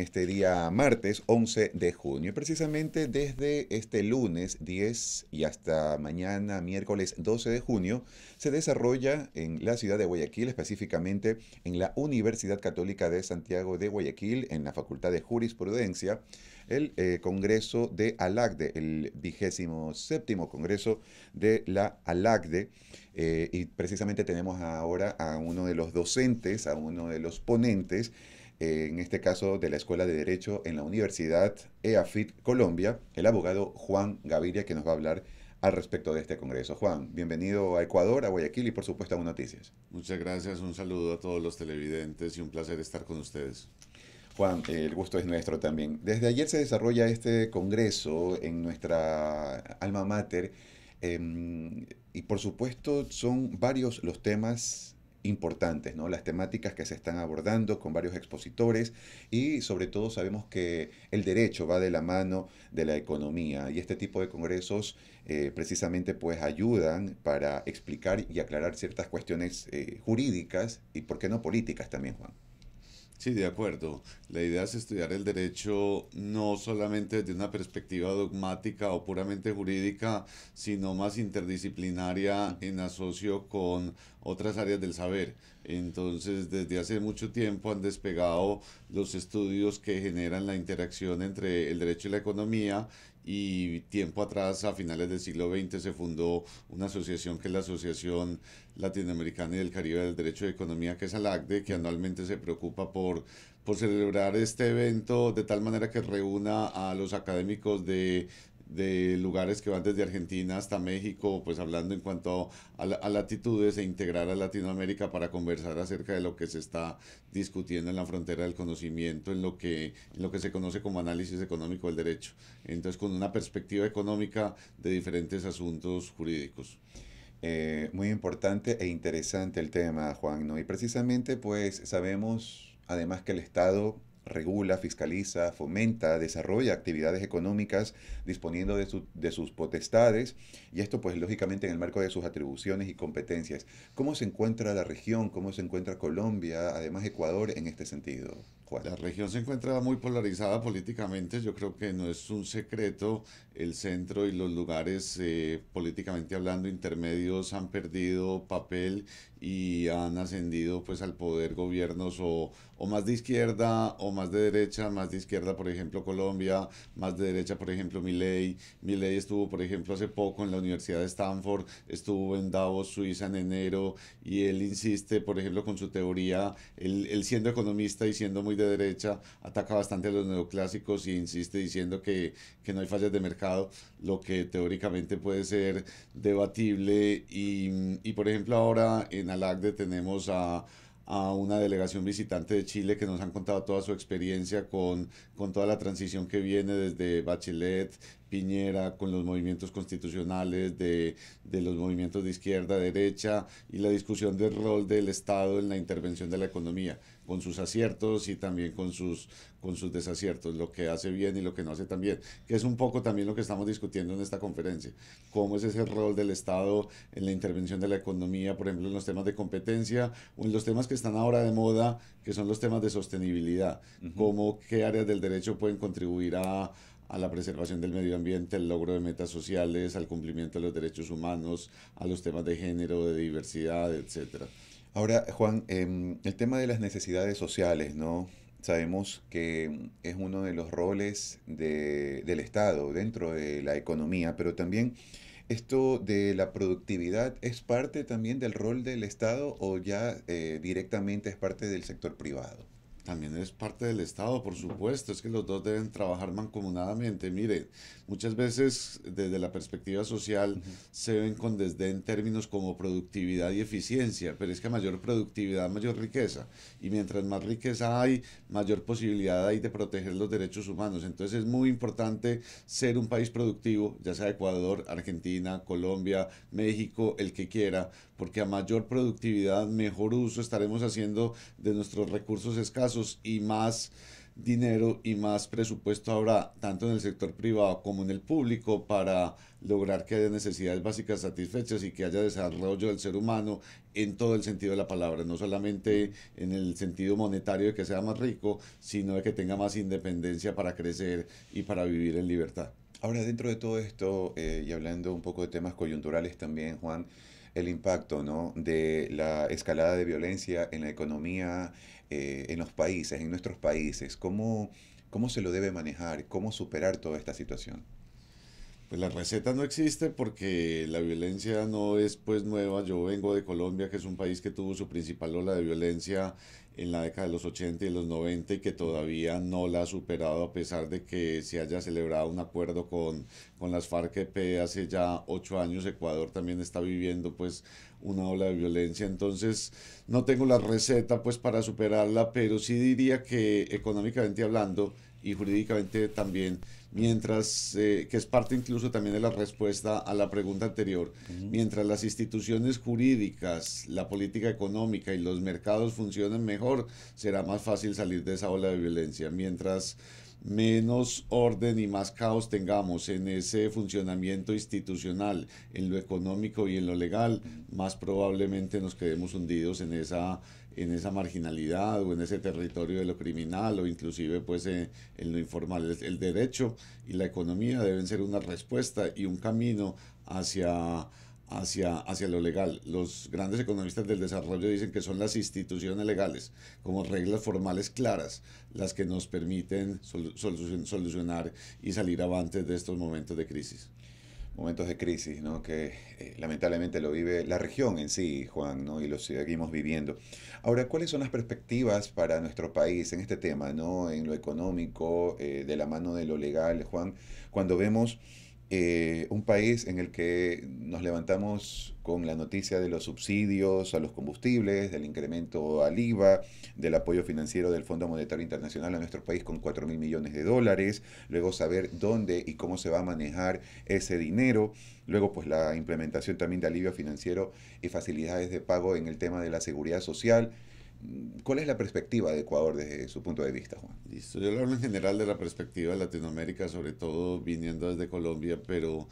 este día martes 11 de junio. Precisamente desde este lunes 10 y hasta mañana miércoles 12 de junio se desarrolla en la ciudad de Guayaquil, específicamente en la Universidad Católica de Santiago de Guayaquil, en la Facultad de Jurisprudencia, el eh, Congreso de ALACDE, el vigésimo séptimo Congreso de la ALACDE. Eh, y precisamente tenemos ahora a uno de los docentes, a uno de los ponentes eh, en este caso de la Escuela de Derecho en la Universidad EAFIT Colombia, el abogado Juan Gaviria, que nos va a hablar al respecto de este Congreso. Juan, bienvenido a Ecuador, a Guayaquil y por supuesto a Un Noticias. Muchas gracias, un saludo a todos los televidentes y un placer estar con ustedes. Juan, eh, el gusto es nuestro también. Desde ayer se desarrolla este Congreso en nuestra alma mater em, y por supuesto son varios los temas importantes, ¿no? las temáticas que se están abordando con varios expositores y sobre todo sabemos que el derecho va de la mano de la economía y este tipo de congresos eh, precisamente pues ayudan para explicar y aclarar ciertas cuestiones eh, jurídicas y por qué no políticas también, Juan. Sí, de acuerdo. La idea es estudiar el derecho no solamente desde una perspectiva dogmática o puramente jurídica, sino más interdisciplinaria en asocio con otras áreas del saber. Entonces, desde hace mucho tiempo han despegado los estudios que generan la interacción entre el derecho y la economía y tiempo atrás, a finales del siglo XX, se fundó una asociación que es la Asociación Latinoamericana y del Caribe del Derecho de Economía, que es ALACDE, que anualmente se preocupa por, por celebrar este evento de tal manera que reúna a los académicos de de lugares que van desde Argentina hasta México, pues hablando en cuanto a, latitudes e integrar a Latinoamérica para conversar acerca de lo que se está discutiendo en la frontera del conocimiento, en lo que, lo que se conoce como análisis económico del derecho. Entonces, con una perspectiva económica de diferentes asuntos jurídicos. Eh, muy importante e interesante el tema, Juan, ¿no? Y precisamente, pues sabemos, además, que el Estado regula, fiscaliza, fomenta, desarrolla actividades económicas disponiendo de, sus potestades y esto pues lógicamente en el marco de sus atribuciones y competencias. ¿Cómo se encuentra la región? ¿Cómo se encuentra Colombia, además Ecuador en este sentido? La región se encuentra muy polarizada políticamente, yo creo que no es un secreto, el centro y los lugares eh, políticamente hablando intermedios han perdido papel y han ascendido pues al poder gobiernos o, o más de izquierda o más de derecha, más de izquierda por ejemplo Colombia, más de derecha por ejemplo Milley, Milley estuvo por ejemplo hace poco en la Universidad de Stanford, estuvo en Davos, Suiza en enero y él insiste por ejemplo con su teoría, él, él siendo economista y siendo muy de derecha, ataca bastante a los neoclásicos e insiste diciendo que, no hay fallas de mercado, lo que teóricamente puede ser debatible. Y, por ejemplo, ahora en Alagde tenemos a una delegación visitante de Chile que nos han contado toda su experiencia con, con toda la transición que viene desde Bachelet Piñera, con los movimientos constitucionales, de, de, los movimientos de izquierda, derecha, y la discusión del rol del Estado en la intervención de la economía, con sus aciertos y también con sus, con sus desaciertos, lo que hace bien y lo que no hace tan bien, que es un poco también lo que estamos discutiendo en esta conferencia, cómo es ese rol del Estado en la intervención de la economía, por ejemplo, en los temas de competencia o en los temas que están ahora de moda, que son los temas de sostenibilidad, cómo qué áreas del derecho pueden contribuir a a la preservación del medio ambiente, al logro de metas sociales, al cumplimiento de los derechos humanos, a los temas de género, de diversidad, etcétera. Ahora, Juan, em, el tema de las necesidades sociales, ¿no? Sabemos que es uno de los roles de, del Estado dentro de la economía, pero también esto de la productividad es parte también del rol del Estado o ya eh, directamente es parte del sector privado también es parte del Estado, por supuesto, es que los dos deben trabajar mancomunadamente. miren, muchas veces desde la perspectiva social se ven con desdén términos como productividad y eficiencia, pero es que mayor productividad, mayor riqueza, y mientras más riqueza hay, mayor posibilidad hay de proteger los derechos humanos. Entonces es muy importante ser un país productivo, ya sea Ecuador, Argentina, Colombia, México, el que quiera, porque a mayor productividad, mejor uso estaremos haciendo de nuestros recursos escasos y más dinero y más presupuesto habrá tanto en el sector privado como en el público para lograr que haya necesidades básicas satisfechas y que haya desarrollo del ser humano en todo el sentido de la palabra, no solamente en el sentido monetario de que sea más rico, sino de que tenga más independencia para crecer y para vivir en libertad. Ahora, dentro de todo esto, eh, y hablando un poco de temas coyunturales también, Juan, el impacto de la escalada de violencia en la economía, eh, en los países, en nuestros países? ¿Cómo, ¿Cómo se lo debe manejar? ¿Cómo superar toda esta situación? Pues la receta no existe porque la violencia no es pues nueva. Yo vengo de Colombia, que es un país que tuvo su principal ola de violencia en la década de los 80 y los 90 y que todavía no la ha superado a pesar de que se haya celebrado un acuerdo con, con las FARC-EP hace ya ocho años. Ecuador también está viviendo pues una ola de violencia. Entonces no tengo la receta pues para superarla, pero sí diría que económicamente hablando y jurídicamente también, mientras, eh, que es parte incluso también de la respuesta a la pregunta anterior, mientras las instituciones jurídicas, la política económica y los mercados funcionen mejor, será más fácil salir de esa ola de violencia. Mientras menos orden y más caos tengamos en ese funcionamiento institucional, en lo económico y en lo legal, más probablemente nos quedemos hundidos en esa en esa marginalidad o en ese territorio de lo criminal o inclusive pues eh, en lo informal. El derecho y la economía deben ser una respuesta y un camino hacia hacia, hacia lo legal. Los grandes economistas del desarrollo dicen que son las instituciones legales, como reglas formales claras, las que nos permiten solucionar y salir avante de estos momentos de crisis. Momentos de crisis, ¿no? Que eh, lamentablemente lo vive la región en sí, Juan, ¿no? Y lo seguimos viviendo. Ahora, ¿cuáles son las perspectivas para nuestro país en este tema, ¿no? En lo económico, eh, de la mano de lo legal, Juan, cuando vemos eh, un país en el que nos levantamos con la noticia de los subsidios a los combustibles, del incremento al IVA, del apoyo financiero del Fondo Monetario Internacional a nuestro país con 4 mil millones de dólares, luego saber dónde y cómo se va a manejar ese dinero, luego pues la implementación también de alivio financiero y facilidades de pago en el tema de la seguridad social, ¿Cuál es la perspectiva de Ecuador desde su punto de vista, Juan? Listo, yo hablo en general de la perspectiva de Latinoamérica, sobre todo viniendo desde Colombia, pero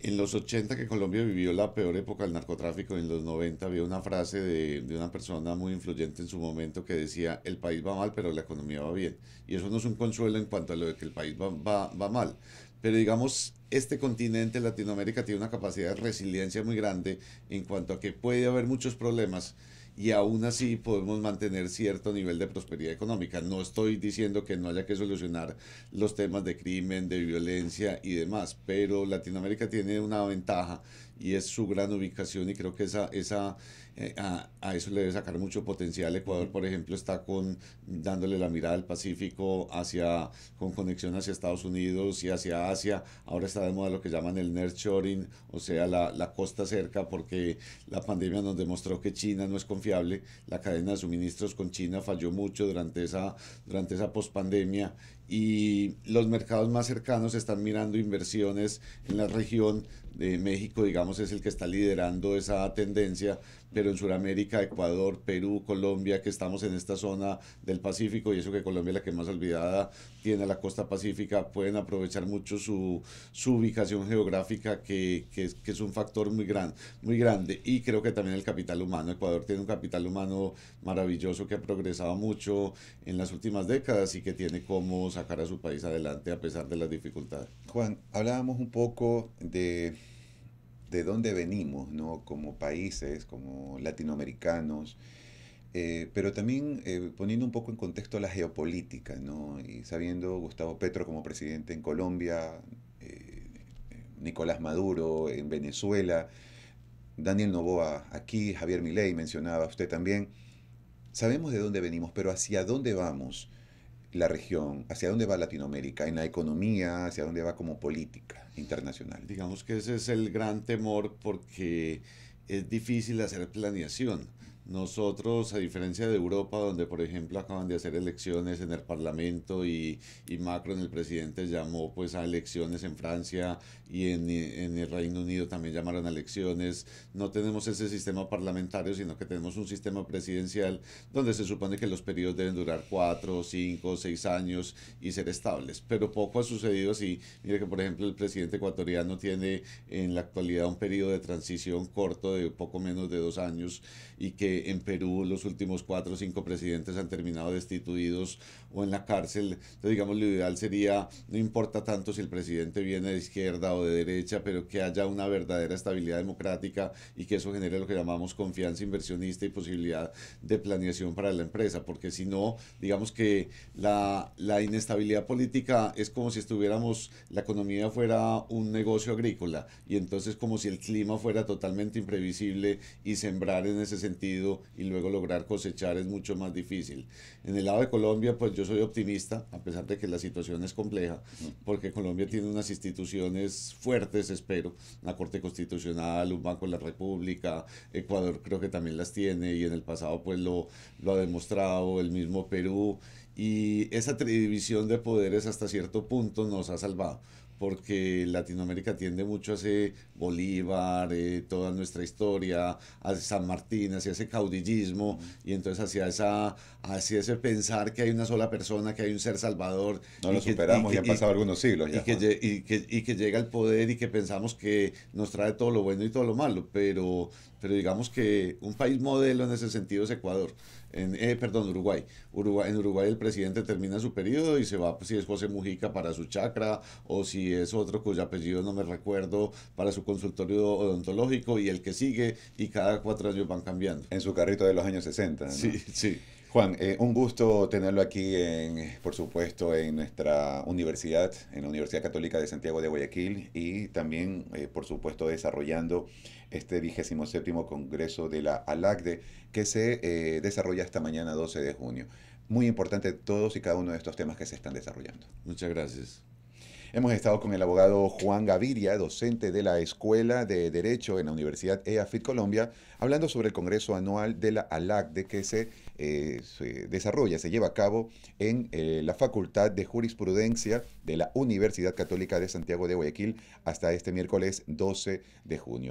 en los 80 que Colombia vivió la peor época del narcotráfico, en los 90 había una frase de, de, una persona muy influyente en su momento que decía, el país va mal, pero la economía va bien. Y eso no es un consuelo en cuanto a lo de que el país va, va, va mal. Pero digamos, este continente, Latinoamérica, tiene una capacidad de resiliencia muy grande en cuanto a que puede haber muchos problemas y aún así podemos mantener cierto nivel de prosperidad económica. No estoy diciendo que no haya que solucionar los temas de crimen, de violencia y demás, pero Latinoamérica tiene una ventaja y es su gran ubicación y creo que esa, esa, eh, a, eso le debe sacar mucho potencial. Ecuador, por ejemplo, está con, dándole la mirada al Pacífico hacia, con conexión hacia Estados Unidos y hacia Asia. Ahora está de moda lo que llaman el shoring, o sea, la, la costa cerca, porque la pandemia nos demostró que China no es confiable. La cadena de suministros con China falló mucho durante esa, durante esa pospandemia y los mercados más cercanos están mirando inversiones en la región. de México, digamos, es el que está liderando esa tendencia, pero en Sudamérica, Ecuador, Perú, Colombia, que estamos en esta zona del Pacífico, y eso que Colombia es la que más olvidada tiene la costa pacífica, pueden aprovechar mucho su, su ubicación geográfica, que, es, que es un factor muy, gran, muy grande. Y creo que también el capital humano. Ecuador tiene un capital humano maravilloso que ha progresado mucho en las últimas décadas y que tiene como sacar a su país adelante a pesar de las dificultades. Juan, hablábamos un poco de, de dónde venimos, ¿no? Como países, como latinoamericanos, eh, pero también eh, poniendo un poco en contexto la geopolítica, ¿no? Y sabiendo Gustavo Petro como presidente en Colombia, eh, Nicolás Maduro en Venezuela, Daniel Novoa aquí, Javier Milei mencionaba usted también. Sabemos de dónde venimos, pero hacia dónde vamos la región, hacia dónde va Latinoamérica, en la economía, hacia dónde va como política internacional. Digamos que ese es el gran temor porque es difícil hacer planeación. Nosotros, a diferencia de Europa, donde por ejemplo acaban de hacer elecciones en el Parlamento y, y Macron, el presidente, llamó pues a elecciones en Francia y en, en, el Reino Unido también llamaron a elecciones, no tenemos ese sistema parlamentario, sino que tenemos un sistema presidencial donde se supone que los periodos deben durar cuatro, cinco, seis años y ser estables. Pero poco ha sucedido así. Mire que por ejemplo el presidente ecuatoriano tiene en la actualidad un periodo de transición corto de poco menos de dos años y que en Perú los últimos cuatro o cinco presidentes han terminado destituidos o en la cárcel. Entonces, digamos, lo ideal sería, no importa tanto si el presidente viene de izquierda o de derecha, pero que haya una verdadera estabilidad democrática y que eso genere lo que llamamos confianza inversionista y posibilidad de planeación para la empresa, porque si no, digamos que la, la inestabilidad política es como si estuviéramos, la economía fuera un negocio agrícola y entonces como si el clima fuera totalmente imprevisible y sembrar en ese sentido y luego lograr cosechar es mucho más difícil. En el lado de Colombia, pues yo soy optimista, a pesar de que la situación es compleja, porque Colombia tiene unas instituciones fuertes, espero, la Corte Constitucional, un Banco de la República, Ecuador creo que también las tiene y en el pasado pues lo, lo ha demostrado, el mismo Perú, y esa división de poderes hasta cierto punto nos ha salvado porque Latinoamérica tiende mucho a ese Bolívar, eh, toda nuestra historia, a San Martín, hacia ese caudillismo, y entonces hacia, esa, hacia ese pensar que hay una sola persona, que hay un ser salvador. No lo superamos, ya han pasado algunos siglos. y, que, y, que, llega el poder y que pensamos que nos trae todo lo bueno y todo lo malo, pero pero digamos que un país modelo en ese sentido es Ecuador, en, eh, perdón, Uruguay. Uruguay. En Uruguay el presidente termina su periodo y se va, si es José Mujica, para su chacra, o si es otro cuyo apellido no me recuerdo, para su consultorio odontológico, y el que sigue, y cada cuatro años van cambiando. En su carrito de los años 60. Sí, sí. Juan, eh, un gusto tenerlo aquí, en, por supuesto, en nuestra universidad, en la Universidad Católica de Santiago de Guayaquil y también, eh, por supuesto, desarrollando este séptimo Congreso de la ALACDE que se eh, desarrolla esta mañana 12 de junio. Muy importante todos y cada uno de estos temas que se están desarrollando. Muchas gracias. Hemos estado con el abogado Juan Gaviria, docente de la Escuela de Derecho en la Universidad EAFIT Colombia, hablando sobre el Congreso Anual de la ALAC de que se, eh, desarrolla, se lleva a cabo en eh, la Facultad de Jurisprudencia de la Universidad Católica de Santiago de Guayaquil hasta este miércoles 12 de junio.